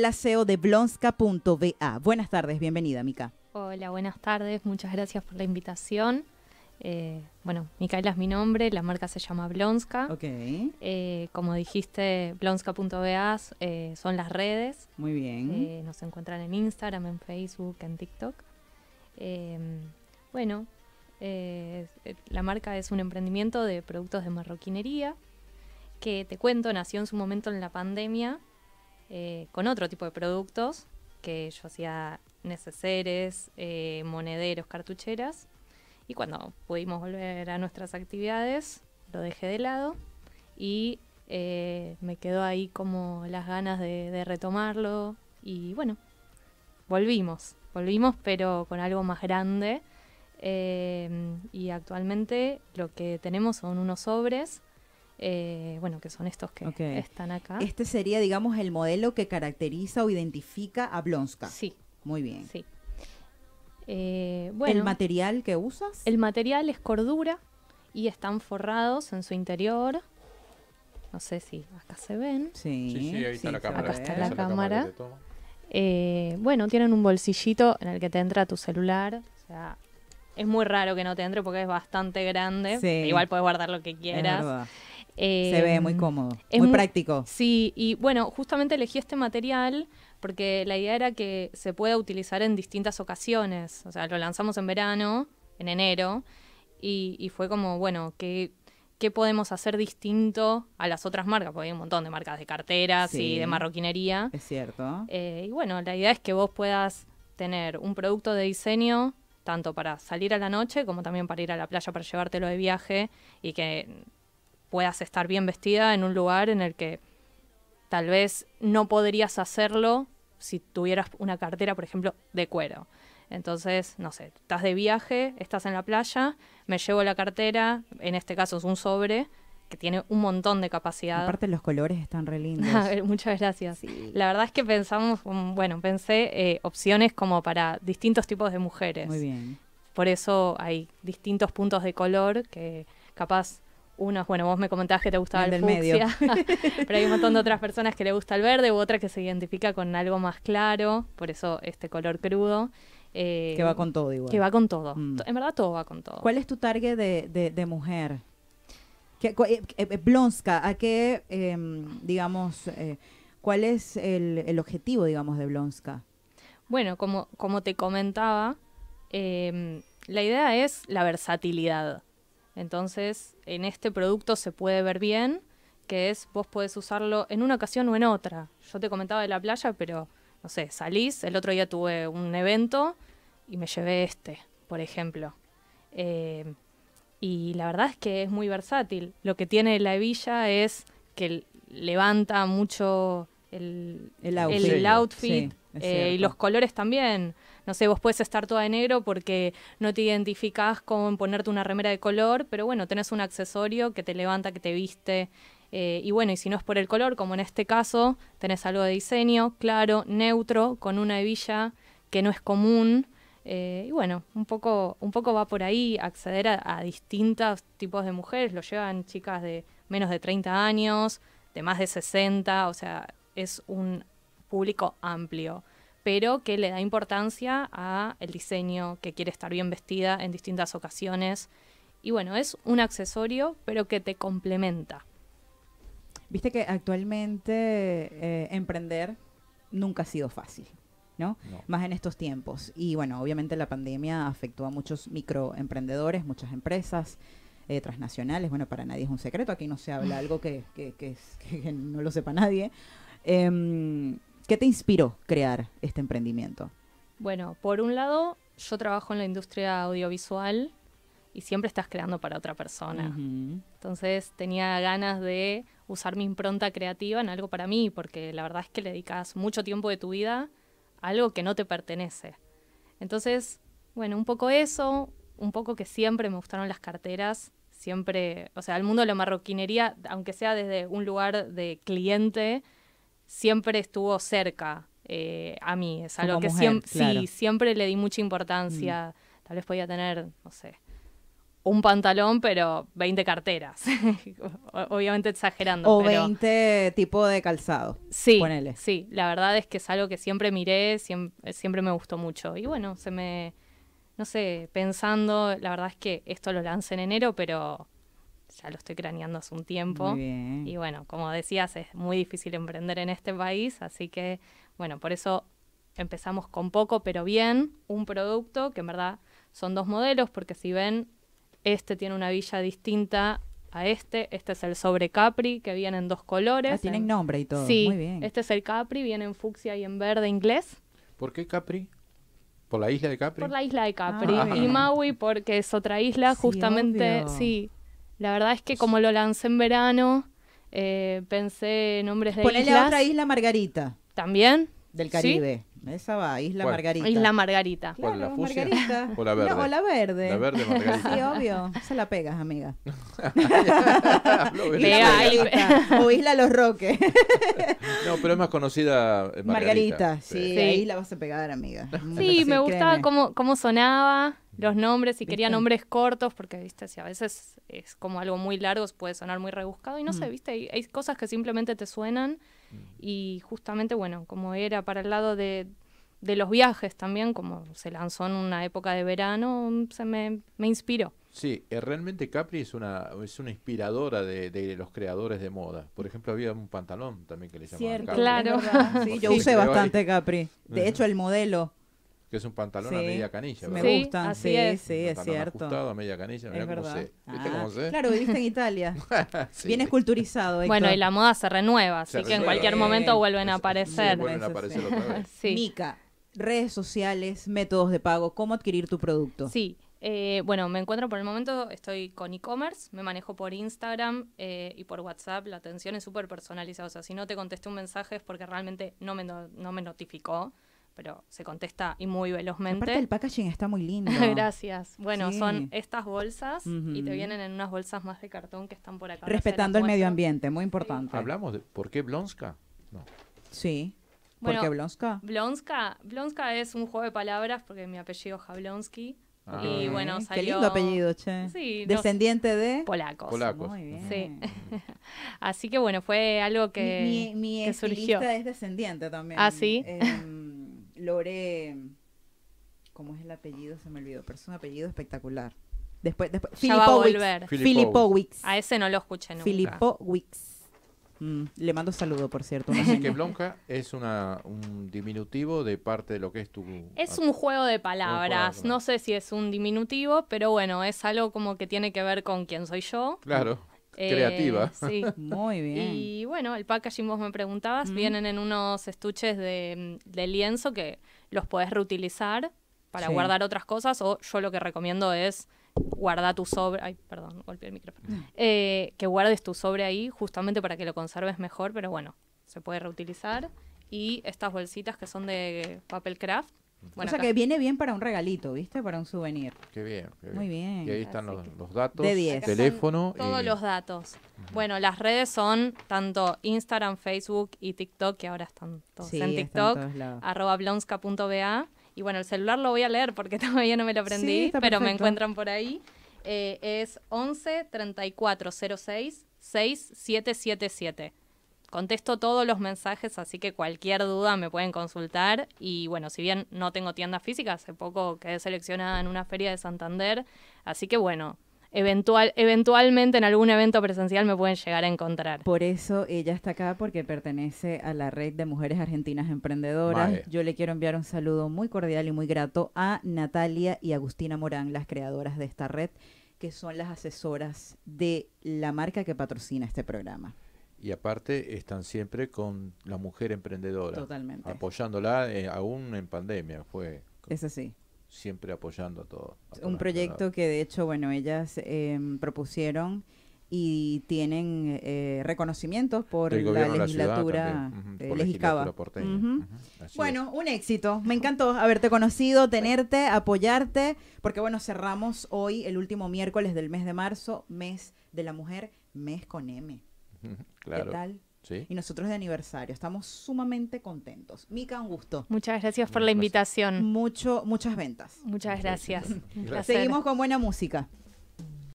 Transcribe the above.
la de Blonska.ba Buenas tardes, bienvenida, Mica. Hola, buenas tardes, muchas gracias por la invitación. Eh, bueno, Micaela es mi nombre, la marca se llama Blonska. Ok eh, como dijiste, blonska.ba eh, son las redes. Muy bien. nos encuentran en Instagram, en Facebook, en TikTok. bueno, la marca es un emprendimiento de productos de marroquinería que te cuento, nació en su momento en la pandemia eh, con otro tipo de productos, que yo hacía neceseres, eh, monederos, cartucheras. Y cuando pudimos volver a nuestras actividades, lo dejé de lado y eh, me quedó ahí como las ganas de, retomarlo. Y bueno, volvimos, volvimos pero con algo más grande. y actualmente lo que tenemos son unos sobres eh, bueno, que son estos que están acá. Este sería, digamos, el modelo que caracteriza o identifica a Blonska. Sí. Muy bien. Sí. Eh, ¿El material que usas? El material es cordura y están forrados en su interior. No sé si acá se ven. Sí, sí, está la cámara. Acá está eh, la, cámara. bueno, tienen un bolsillito en el que te entra tu celular. O sea, es muy raro que no te entre porque es bastante grande. Igual puedes guardar lo que quieras. Se eh, ve muy cómodo, muy, práctico. Sí, y bueno, justamente elegí este material porque la idea era que se pueda utilizar en distintas ocasiones. O sea, lo lanzamos en verano, en enero, y, fue como, bueno, ¿qué, podemos hacer distinto a las otras marcas? Porque hay un montón de marcas de carteras y de marroquinería. Es cierto. Eh, y bueno, la idea es que vos puedas tener un producto de diseño tanto para salir a la noche como también para ir a la playa para llevártelo de viaje y que puedas estar bien vestida en un lugar en el que tal vez no podrías hacerlo si tuvieras una cartera, por ejemplo, de cuero. Entonces, no sé, estás de viaje, estás en la playa, me llevo la cartera, en este caso es un sobre, que tiene un montón de capacidad. Aparte los colores están re lindos. Muchas gracias. La verdad es que pensamos, mm, bueno, pensé eh, opciones como para distintos tipos de mujeres. Muy bien. Por eso hay distintos puntos de color que capaz bueno, vos me comentabas que te gustaba el, verde, fucsia, medio. pero hay un montón de otras personas que le gusta el verde u otra que se identifica con algo más claro, por eso este color crudo. Eh, que va con todo igual. Que va con todo. Mm. En verdad todo va con todo. ¿Cuál es tu target de, de, mujer? Eh, eh, Blonska, ¿a qué, em, digamos, cuál es el, objetivo, digamos, de Blonska? Bueno, como, como te comentaba, em, la idea es la versatilidad. Entonces, en este producto se puede ver bien, que es vos podés usarlo en una ocasión o en otra. Yo te comentaba de la playa, pero no sé, salís, el otro día tuve un evento y me llevé este, por ejemplo. Eh, y la verdad es que es muy versátil. Lo que tiene la hebilla es que levanta mucho el, outfit, eh, y los colores también. No sé, vos puedes estar toda de negro porque no te identificás con ponerte una remera de color, pero bueno, tenés un accesorio que te levanta, que te viste. Eh, y bueno, y si no es por el color, como en este caso, tenés algo de diseño, claro, neutro, con una hebilla que no es común. Eh, y bueno, un poco, un poco va por ahí acceder a, a distintos tipos de mujeres. Lo llevan chicas de menos de 30 años, de más de 60, o sea, es un público amplio, pero que le da importancia a el diseño, que quiere estar bien vestida en distintas ocasiones. Y bueno, es un accesorio, pero que te complementa. Viste que actualmente eh, emprender nunca ha sido fácil, ¿no? Más en estos tiempos. Y bueno, obviamente la pandemia afectó a muchos microemprendedores, muchas empresas eh, transnacionales. Bueno, para nadie es un secreto, aquí no se habla ah. algo que, que no lo sepa nadie. Em, ¿Qué te inspiró crear este emprendimiento? Bueno, por un lado, yo trabajo en la industria audiovisual y siempre estás creando para otra persona. Entonces tenía ganas de usar mi impronta creativa en algo para mí, porque la verdad es que le dedicas mucho tiempo de tu vida a algo que no te pertenece. Entonces, bueno, un poco eso, un poco que siempre me gustaron las carteras, siempre, o sea, el mundo de la marroquinería, aunque sea desde un lugar de cliente, siempre estuvo cerca eh, a mí. Es algo que siempre, le di mucha importancia. Tal vez podía tener, no sé, un pantalón, pero 20 carteras. Obviamente exagerando. O 20 tipo de calzado. Sí, ponele. sí. La verdad es que es algo que siempre miré, siempre, me gustó mucho. Y bueno, se me, no sé, pensando, la verdad es que esto lo lance en enero, pero ya lo estoy craneando hace un tiempo. bien. Y bueno, como decías, es muy difícil emprender en este país, así que bueno, por eso empezamos con poco pero bien, un producto que en verdad son dos modelos, porque si ven, este tiene una villa distinta a este, este es el sobre Capri, que viene en dos colores. Ah, tienen nombre y todo. Sí, muy bien. este es el Capri, viene en fucsia y en verde inglés. ¿Por qué Capri? ¿Por la isla de Capri? Por la isla de Capri. Ah, y Maui porque es otra isla, justamente, sí, la verdad es que como lo lancé en verano, eh, pensé nombres de Ponele islas. a otra isla Margarita. ¿También? Del Caribe. Esa va, Isla Margarita. Isla Margarita. por ¿La fusia? Margarita. O la verde. o la verde. La verde Margarita. Sí, obvio. Se la pegas, amiga. Isla o Isla Los Roques. no, pero es más conocida eh, Margarita. sí, Isla ahí la vas a pegar, amiga. Sí, sí me gustaba cómo, cómo sonaba los nombres, y quería nombres cortos, porque, viste, si a veces es como algo muy largo, puede sonar muy rebuscado y no sé, mm. viste, hay, hay, cosas que simplemente te suenan mm. y justamente, bueno, como era para el lado de, los viajes también, como se lanzó en una época de verano, se me, me inspiró. Sí, eh, realmente Capri es una, es una inspiradora de, los creadores de moda. Por ejemplo, había un pantalón también que le llamaban Claro, sí, yo usé bastante Capri. De hecho, el modelo que es un pantalón a media canilla. Me gustan, sí, sí, es, sí, es cierto. Ajustado a media canilla, mirá cómo sé. ¿Viste cómo ah. sé? Claro, viviste en Italia. Bien esculturizado. Bueno, y la moda se renueva, así que en cualquier momento vuelven a aparecer. vuelven a aparecer otra vez. Mica, redes sociales, métodos de pago, cómo adquirir tu producto. Sí. Eh, bueno, me encuentro por el momento, estoy con e-commerce, me manejo por Instagram eh, y por WhatsApp, la atención es súper personalizada, o sea, si no te contesté un mensaje es porque realmente no no me notificó pero se contesta y muy velozmente. Aparte el packaging está muy lindo. Gracias. Bueno, son estas bolsas y te vienen en unas bolsas más de cartón que están por acá. Respetando el medio ambiente, muy importante. Hablamos de por qué Blonska. Sí. ¿Por qué Blonska? Blonska? Blonska es un juego de palabras porque mi apellido es Jablonski. Ah. y bueno, salió... Qué lindo apellido, che. Descendiente de... Polacos. Polacos. Muy bien. Sí. Así que bueno, fue algo que, surgió. mi, mi es descendiente también. Ah, sí. Eh, Lore, ¿cómo es el apellido? Se me olvidó, pero es un apellido espectacular. Después, después, ya a A ese no lo escuché nunca. Filippo Wicks. Mm, le mando saludo, por cierto. Así que Blonka es un diminutivo de parte de lo que es tu... Es un juego de palabras. No sé si es un diminutivo, pero bueno, es algo como que tiene que ver con quién soy yo. Claro creativas Creativa. Eh, sí. Muy bien. Y bueno, el packaging, vos me preguntabas, vienen en unos estuches de, lienzo que los podés reutilizar para guardar otras cosas o yo lo que recomiendo es guardar tu sobre, ay, perdón, golpeé el micrófono, eh, que guardes tu sobre ahí justamente para que lo conserves mejor, pero bueno, se puede reutilizar. Y estas bolsitas que son de papel craft, o sea que viene bien para un regalito, ¿viste? Para un souvenir. Qué bien. Muy bien. Y ahí están los, datos. De 10. Teléfono. Todos los datos. Bueno, las redes son tanto Instagram, Facebook y TikTok, que ahora están todos en TikTok, blonska.ba. Y bueno, el celular lo voy a leer porque todavía no me lo aprendí, pero me encuentran por ahí. Eh, es 11 34 06 6777 contesto todos los mensajes, así que cualquier duda me pueden consultar. Y bueno, si bien no tengo tienda física, hace poco quedé seleccionada en una feria de Santander, así que bueno. eventualmente en algún evento presencial me pueden llegar a encontrar. Por eso ella está acá porque pertenece a la red de mujeres argentinas emprendedoras. Yo le quiero enviar un saludo muy cordial y muy grato a Natalia y Agustina Morán, las creadoras de esta red, que son las asesoras de la marca que patrocina este programa y aparte están siempre con la mujer emprendedora. Totalmente. Apoyándola, eh, aún en pandemia fue. Es así. Siempre apoyando a todos. Un proyecto que de hecho, bueno, ellas em, propusieron y tienen eh, reconocimientos por la legislatura de bueno, un éxito. Me encantó haberte conocido, tenerte, apoyarte, porque bueno, cerramos hoy el último miércoles del mes de marzo, mes de la mujer, mes con M. Sí. Y nosotros de aniversario, estamos sumamente contentos. Mica, un gusto. Muchas gracias por la invitación. Mucho, muchas ventas. Muchas gracias. gracias. Seguimos con buena música.